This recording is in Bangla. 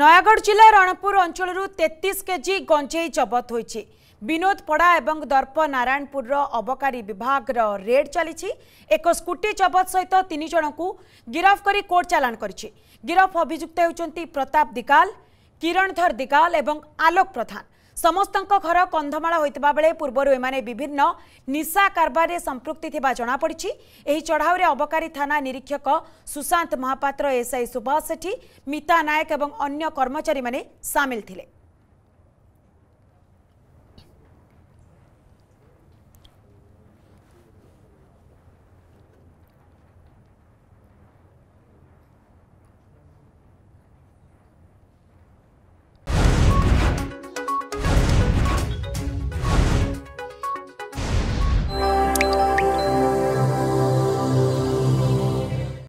নয়াগড় জেলা রণপুর অঞ্চল তেত্রিশ কেজি গঞ্জেই জবত হয়েছে বিনোদ পড়া এবং দর্প নারায়ণপুর অবকারী বিভাগ রেড চালিছি এক স্কুটি জবত সহ তিন জনক গিরফ করে কোর্ট চালাণ করেছে গিরফ অভিযুক্ত হচ্ছেন প্রতাপ দিগাল কিরণধর দিগাল এবং আলোক প্রধান ସମସ୍ତଙ୍କ ଘର କନ୍ଧମାଳ ହୋଇଥିବା ବେଳେ ପୂର୍ବରୁ ଏମାନେ ବିଭିନ୍ନ ନିଶା କାରବାରରେ ସମ୍ପୃକ୍ତି ଥିବା ଜଣାପଡ଼ିଛି ଏହି ଚଢ଼ାଉରେ ଅବକାରୀ ଥାନା ନିରୀକ୍ଷକ ସୁଶାନ୍ତ ମହାପାତ୍ର ଏସ୍ଆଇ ସୁଭାଷ ସେଠୀ ମିତା ନାୟକ ଏବଂ ଅନ୍ୟ କର୍ମଚାରୀମାନେ ସାମିଲ ଥିଲେ